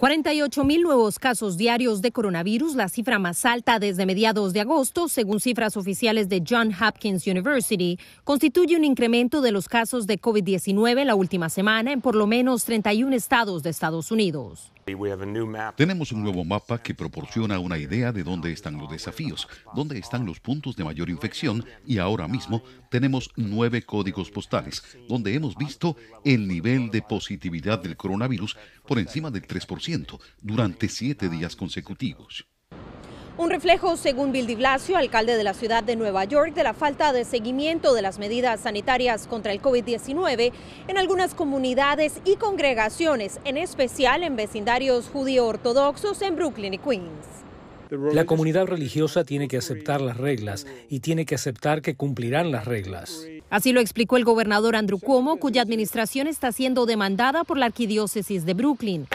48 mil nuevos casos diarios de coronavirus, la cifra más alta desde mediados de agosto, según cifras oficiales de John Hopkins University, constituye un incremento de los casos de COVID-19 la última semana en por lo menos 31 estados de Estados Unidos. Tenemos un nuevo mapa que proporciona una idea de dónde están los desafíos, dónde están los puntos de mayor infección y ahora mismo tenemos nueve códigos postales donde hemos visto el nivel de positividad del coronavirus por encima del 3% durante siete días consecutivos. Un reflejo, según Bill de Blasio, alcalde de la ciudad de Nueva York, de la falta de seguimiento de las medidas sanitarias contra el COVID-19 en algunas comunidades y congregaciones, en especial en vecindarios judío-ortodoxos en Brooklyn y Queens. La comunidad religiosa tiene que aceptar las reglas y tiene que aceptar que cumplirán las reglas. Así lo explicó el gobernador Andrew Cuomo, cuya administración está siendo demandada por la arquidiócesis de Brooklyn.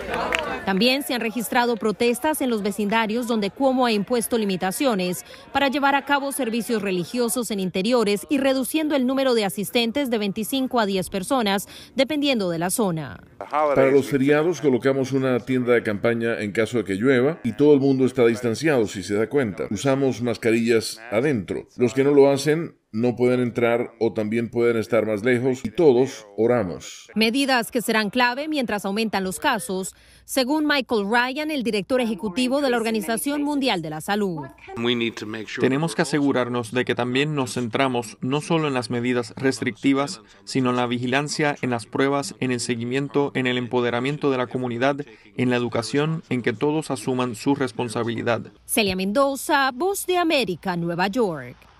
También se han registrado protestas en los vecindarios donde Cuomo ha impuesto limitaciones para llevar a cabo servicios religiosos en interiores y reduciendo el número de asistentes de 25 a 10 personas, dependiendo de la zona. Para los feriados colocamos una tienda de campaña en caso de que llueva y todo el mundo está distanciado si se da cuenta. Usamos mascarillas adentro. Los que no lo hacen no pueden entrar o también pueden estar más lejos y todos oramos. Medidas que serán clave mientras aumentan los casos, según Michael Ryan, el director ejecutivo de la Organización Mundial de la Salud. Tenemos que asegurarnos de que también nos centramos no solo en las medidas restrictivas, sino en la vigilancia, en las pruebas, en el seguimiento, en el empoderamiento de la comunidad, en la educación, en que todos asuman su responsabilidad. Celia Mendoza, Voz de América, Nueva York.